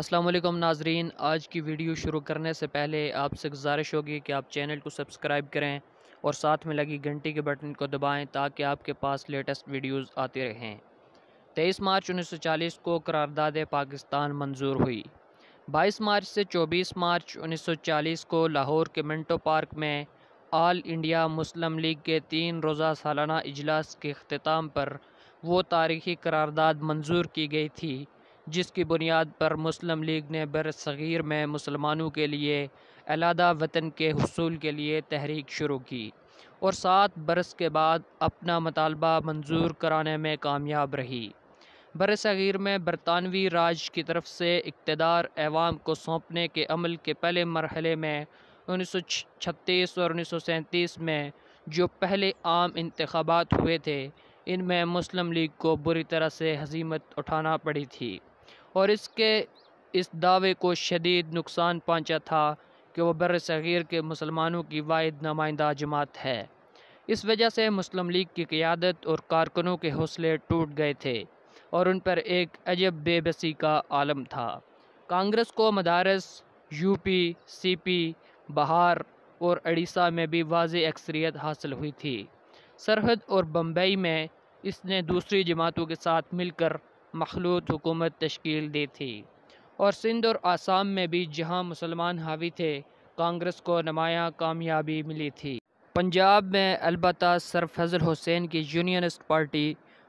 असलम नाजरीन आज की वीडियो शुरू करने से पहले आपसे गुजारिश होगी कि आप चैनल को सब्सक्राइब करें और साथ में लगी घंटी के बटन को दबाएं ताकि आपके पास लेटेस्ट वीडियोस आते रहें तेईस मार्च 1940 को करारदाद पाकिस्तान मंजूर हुई 22 मार्च से 24 मार्च 1940 को लाहौर के मिंटो पार्क में आल इंडिया मुस्लिम लीग के तीन रोज़ा सालाना इजलास के अख्ताम पर वो तारीखी करारदाद मंजूर की गई थी जिसकी बुनियाद पर मुस्लिम लीग ने बरसग़ीर में मुसलमानों के लिए अलहदा वतन के हसूल के लिए तहरीक शुरू की और सात बरस के बाद अपना मतालबा मंजूर कराने में कामयाब रही बरसग़ीर में बरतानवी राज की तरफ से इकतदार एवाम को सौंपने के अमल के पहले मरहले में उन्नीस सौ छत्तीस और उन्नीस सौ सैंतीस में जो पहले आम इंतबात हुए थे इनमें मुस्लिम लीग को बुरी तरह से हजीमत उठाना पड़ी थी और इसके इस दावे को शदीद नुकसान पहुँचा था कि वह बर सग़ीर के मुसलमानों की वाद नुमाइंदा जमात है इस वजह से मुस्लिम लीग की क़्यादत और कारकुनों के हौसले टूट गए थे और उन पर एक अजब बेबसी का आलम था कांग्रेस को मदारस यूपी सीपी बहार और अड़ीसा में भी वाज अक्सरीत हासिल हुई थी सरहद और बम्बई में इसने दूसरी जमातों के साथ मिलकर मखलूत हुकूमत तश्कील दी थी और सिंध और आसाम में भी जहां मुसलमान हावी थे कांग्रेस को नमाया कामयाबी मिली थी पंजाब में अलबत् सर फजल हुसैन की यूनियनस्ट पार्टी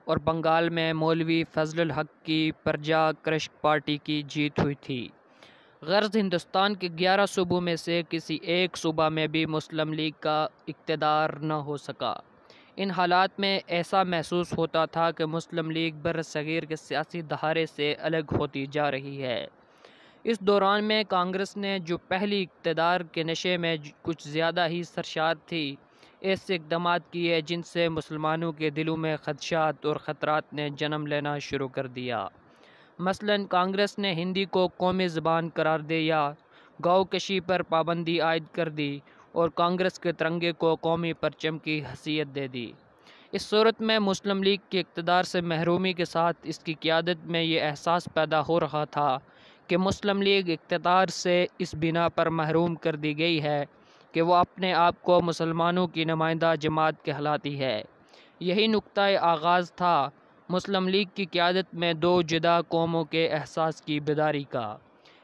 और बंगाल में मौलवी फजल हक की प्रजा क्रश पार्टी की जीत हुई थी गर्ज हिंदुस्तान के ग्यारह सूबों में से किसी एक सूबा में भी मुस्लिम लीग का इकतदार न हो सका इन हालात में ऐसा महसूस होता था कि मुस्लिम लीग बरसगीर के सियासी दहारे से अलग होती जा रही है इस दौरान में कांग्रेस ने जो पहली इकतदार के नशे में कुछ ज़्यादा ही सरशार थी ऐसे इकदाम किए जिनसे मुसलमानों के दिलों में खदशात और ख़तरा ने जन्म लेना शुरू कर दिया मसलन कांग्रेस ने हिंदी को कौमी ज़बान करार दिया गौ कशी पर पाबंदी आयद कर दी और कांग्रेस के तिरंगे को कौमी परचम की हसीियत दे दी इस सूरत में मुस्लिम लीग के इकतदार से महरूमी के साथ इसकी क्यादत में ये एहसास पैदा हो रहा था कि मुस्लिम लीग इकतदार से इस बिना पर महरूम कर दी गई है कि वह अपने आप को मुसलमानों की नुमाइंदा जमात कहलाती है यही नुक़ आगाज़ था मुस्लिम लीग की क्यादत में दो जुदा कौमों के एहसास की बेदारी का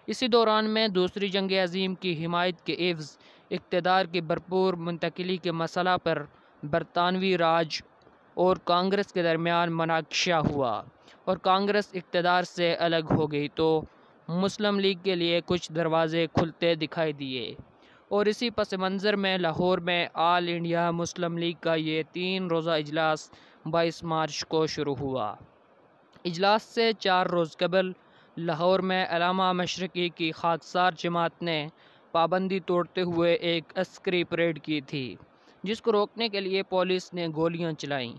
इसी दौरान में दूसरी जंग अजीम की हिमायत के एवज़ इकतदार की भरपूर मुंतकली के मसला पर बरतानवी राज और कांग्रेस के दरमियान मनाक्षा हुआ और कांग्रेस इकतदार से अलग हो गई तो मुस्लिम लीग के लिए कुछ दरवाज़े खुलते दिखाई दिए और इसी पस मंज़र में लाहौर में आल इंडिया मुस्लिम लीग का ये तीन रोज़ा इजलास बाईस मार्च को शुरू हुआ इजलास से चार रोज़ कबल लाहौर में अलामा मशरकी की खादसार जमात ने पाबंदी तोड़ते हुए एक अस्करी परेड की थी जिसको रोकने के लिए पुलिस ने गोलियां चलाईं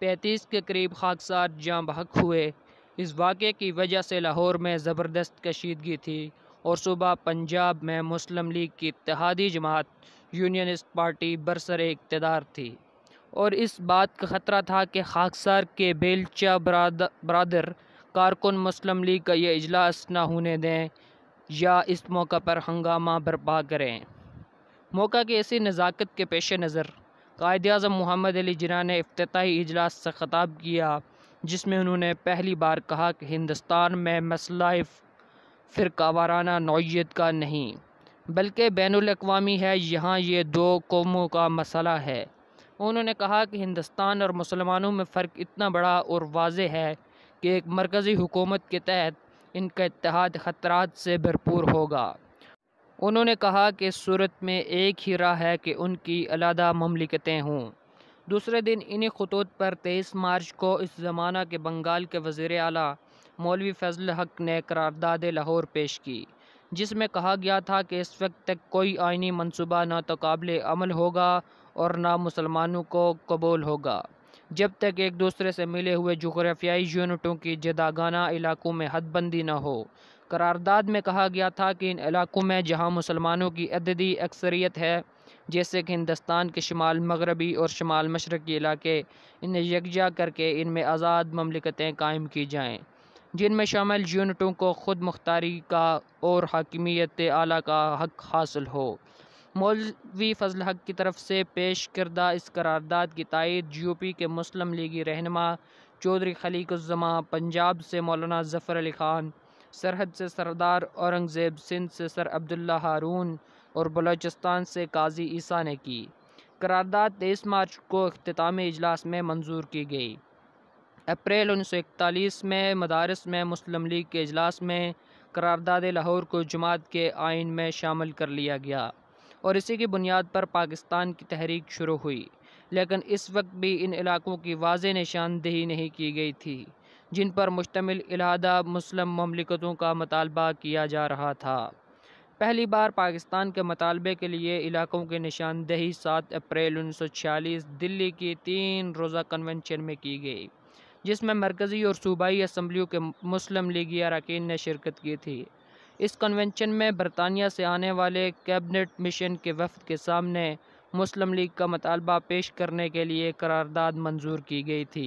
पैंतीस के करीब हादसा जहाँ बहक हुए इस वाक़े की वजह से लाहौर में ज़बरदस्त कशीदगी थी और सुबह पंजाब में मुस्लिम लीग की इतिहादी जमात यूनियनिस्ट पार्टी बरसर इकतदार थी और इस बात का ख़तरा था कि खाकसार के बेलचा बरादर कारकुन मुस्लिम लीग का यह इजलास ना होने दें या इस मौका पर हंगामा बर्पा करें मौका की ऐसी नज़ाकत के पेश नज़र कायद अजम मोहम्मद अली जिना ने अफ्ताही इजलास से ख़ताब किया जिसमें उन्होंने पहली बार कहा कि हिंदुस्तान में मसला फ़िरका वाराना नौीयत का नहीं बल्कि बैन अवी है यहाँ ये दो कौमों का मसला है उन्होंने कहा कि हिंदुस्तान और मुसलमानों में फ़र्क इतना बड़ा और वाज है कि एक मरकज़ी हुकूमत के तहत इनका इतिहाद खतरा से भरपूर होगा उन्होंने कहा कि सूरत में एक ही राह है कि उनकी अलहदा ममलिकतें हों दूसरे दिन इन्हीं खतूत पर तेईस मार्च को इस ज़माना के बंगाल के वजीर अली मौलवी फजल हक ने करारदाद लाहौर पेश की जिसमें कहा गया था कि इस वक्त तक कोई आइनी मनसूबा ना तो काबिल अमल होगा और ना मुसलमानों को कबूल होगा जब तक एक दूसरे से मिले हुए जोग्राफियाई यूनिटों की जदागाना इलाकों में हदबंदी न हो करारदाद में कहा गया था कि इन इलाकों में जहां मुसलमानों की अददी अक्सरियत है जैसे कि हिंदुस्तान के शुमाल मगरबी और शुमाल मशरक़ी इलाके इन्हें यकजा करके इनमें आज़ाद ममलिकतें कायम की जाएँ जिनमें शामिल यूनिटों को ख़ुद मुख्तारी का और हकमियत आला का हक हासिल हो मौलवी फजल हक की तरफ से पेश करदा इस करारदाद की तायद जी ओ पी के मुस्लिम लीगी रहनमा चौधरी खलीकुज़मा पंजाब से मौलाना ज़फ़र अली ख़ान सरहद से सरदार औरंगज़ेब सिंध से सर अब्दुल्ला हारून और बलूचिस्तान से काजी ईसा ने की करारदाद तेईस मार्च को अख्तामी इजलास में मंजूर की गई अप्रैल उन्नीस सौ इकतालीस में मदारस में मुस्लिम लीग के अजलास में करारदाद लाहौर को जमात के आइन में शामिल कर लिया गया और इसी की बुनियाद पर पाकिस्तान की तहरीक शुरू हुई लेकिन इस वक्त भी इन इलाकों की वाज निशानदेही नहीं की गई थी जिन पर मुश्तमिल इलादा मुस्लिम ममलिकतों का मतालबा किया जा रहा था पहली बार पाकिस्तान के मतालबे के लिए इलाकों की निशानदेही सात अप्रैल उन्नीस सौ छियालीस दिल्ली की तीन रोज़ा कन्वेंशन में की गई जिसमें मरकज़ी और सूबाई असम्बलियों के मुस्लिम लीगी अरकान ने शिरकत की थी इस कन्वेंशन में बरतानिया से आने वाले कैबिनेट मिशन के वफद के सामने मुस्लिम लीग का मतालबा पेश करने के लिए करारदाद मंजूर की गई थी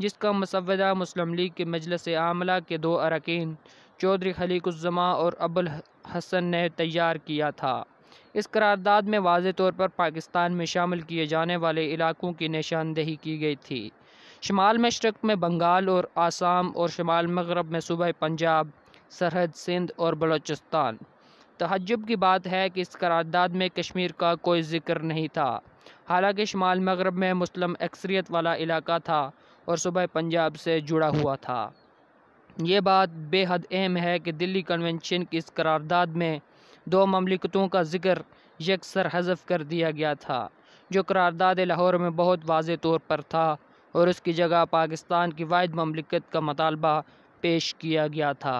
जिसका मसवदा मुस्लिम लीग के मजलस आमला के दो अरकान चौधरी खलीकुज़मा और अबुल हसन ने तैयार किया था इस करारदाद में वाज तौर पर पाकिस्तान में शामिल किए जाने वाले इलाकों की निशानदेही की गई थी शुमाल मशरक़ में बंगाल और आसाम और शुमाल मगरब में सूबह पंजाब सरहद सिंध और बलूचिस्तान तहजब की बात है कि इस करारदाद में कश्मीर का कोई जिक्र नहीं था हालांकि शुमाल मगरब में मुस्लिम अक्सरियत वाला इलाका था और सुबह पंजाब से जुड़ा हुआ था ये बात बेहद अहम है कि दिल्ली कन्वेंशन की इस करारदाद में दो ममलिकतों का जिक्र यकसर हजफ कर दिया गया था जो करारदाद लाहौर में बहुत वाज तौर पर था और उसकी जगह पाकिस्तान की वाद ममलिकत का मतालबा पेश किया गया था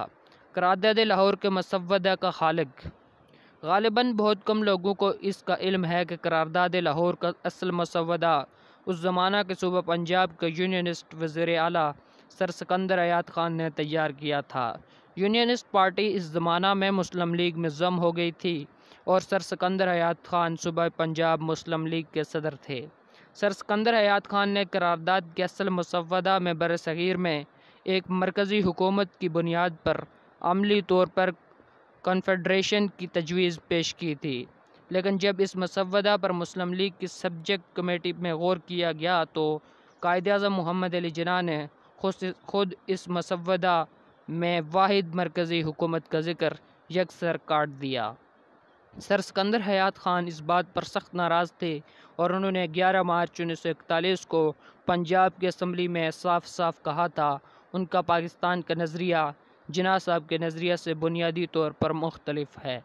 करारदाद लाहौर के मसवदा का खालक गालिबा बहुत कम लोगों को इसका इल्म है कि करारदाद लाहौर का असल मसवदा उस ज़माना के सूबा पंजाब के यूनियनस्ट वज़र अली सर सिकंदर अयात खान ने तैयार किया था यूनियनस्ट पार्टी इस ज़माना में मुस्लिम लीग में जम हो गई थी और सर सिकंदर हयात खान सूबा पंजाब मुस्लिम लीग के सदर थे सर सिकंदर हयात खान ने करारदाद के असल मसवदा में बर सग़ीर में एक मरकज़ी हुकूमत की बुनियाद पर अमली तौर पर कन्फेडरेशन की तजवीज़ पेश की थी लेकिन जब इस मसवदा पर मुस्लिम लीग की सब्जेक्ट कमेटी में गौर किया गया तो कायद अजम मोहम्मद अली जना ने खुद इस मसवदा में वाद मरकज़ी हुकूमत का जिक्र यकसर काट दिया सर सिकंदर हयात खान इस बात पर सख्त नाराज़ थे और उन्होंने 11 मार्च उन्नीस सौ इकतालीस को पंजाब की असम्बली में साफ साफ कहा था उनका पाकिस्तान का नज़रिया जिना साहब के नज़रिए से बुनियादी तौर पर मुख्तलफ है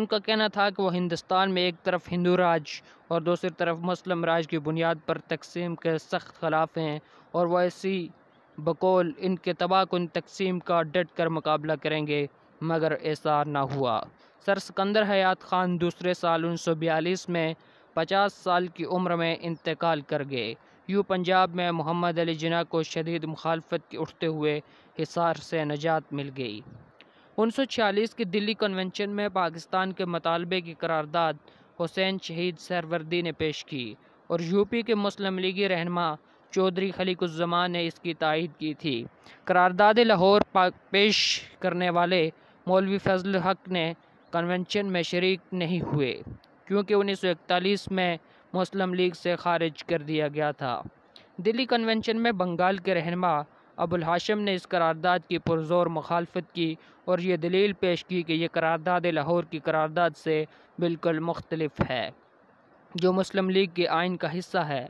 उनका कहना था कि वह हिंदुस्तान में एक तरफ हिंदू राज और दूसरी तरफ मुस्लिम राज की बुनियाद पर तकसीम के सख्त खिलाफ हैं और वह ऐसी बकौल इनके उन तकसीम का डट कर मुकाबला करेंगे मगर ऐसा ना हुआ सर सिकंदर हयात खान दूसरे साल उन्नीस सौ बयालीस में पचास साल की उम्र में इंतकाल कर गए यू पंजाब में मोहम्मद अली जना को शदीद मुखालफत के उठते हुए हिसार से नजात मिल गई छियालीस की दिल्ली कन्वेंशन में पाकिस्तान के मतालबे की करारदाद हुसैन शहीद सरवर्दी ने पेश की और यूपी के मुस्लिम लीगी रहनमा चौधरी खलीकुज्जमान ने इसकी तायद की थी करारदाद लाहौर पेश करने वाले मौलवी फजल हक ने कन्वेंशन में शरीक नहीं हुए क्योंकि 1941 में मुस्लिम लीग से खारिज कर दिया गया था दिल्ली कन्वेंशन में बंगाल के रहनमा अबुल हाशिम ने इस करारदाद की पुरजोर मुखालफत की और ये दलील पेश की कि यह करारदाद लाहौर की करारदाद से बिल्कुल मुख्तलफ है जो मुस्लिम लीग के आइन का हिस्सा है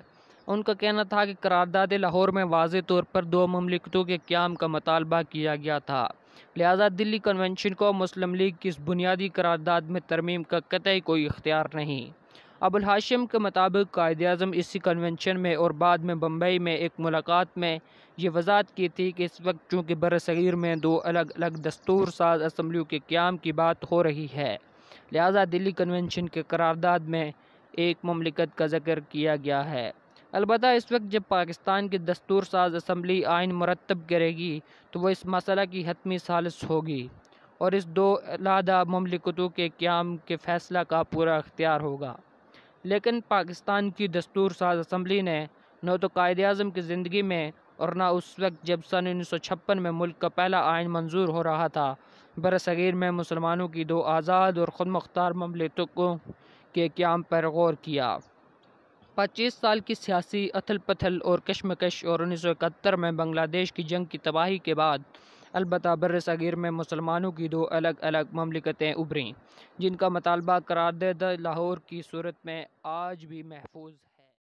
उनका कहना था कि करारदाद लाहौर में वाज तौर पर दो ममलिकतों के क्याम का मतालबा किया गया था लिहाजा दिल्ली कन्वेंशन को मुस्लिम लीग की इस बुनियादी करारदाद में तरमीम का कतई कोई इख्तियार नहीं अबुल हाशिम के मुताबिक कायद अजम इसी कन्वेंशन में और बाद में बम्बई में एक मुलाकात में ये वजाहत की थी कि इस वक्त चूँकि सग़ीर में दो अलग अलग दस्तूर साज असम्बलियों के क्याम की बात हो रही है लिहाजा दिल्ली कन्वेंशन के करारदाद में एक ममलिकत का जिक्र किया गया है अलबत् इस वक्त जब पाकिस्तान की दस्तूर साज असम्बली आइन मरतब करेगी तो वह इस मसला की हतमी सालस होगी और इस दो लादा ममलिकतों के क्याम के फ़ैसला का पूरा अख्तियार होगा लेकिन पाकिस्तान की दस्तूर साज असम्बली ने न तो कायद अजम की ज़िंदगी में और ना उस वक्त जब सन उन्नीस सौ छप्पन में मुल्क का पहला आयन मंजूर हो रहा था बरसगीर में मुसलमानों की दो आज़ाद और ख़ुद मुख्तार ममलतों के क्याम पर गौर किया पच्चीस साल की सियासी अथल पथल और कश्मकश और उन्नीस सौ इकहत्तर में बंग्लादेश की जंग की तबाही के बाद अलबत् बर सग़ीर में मुसलमानों की दो अलग अलग ममलिकतें उभरें जिनका मतालबा करारदा लाहौर की सूरत में आज भी महफूज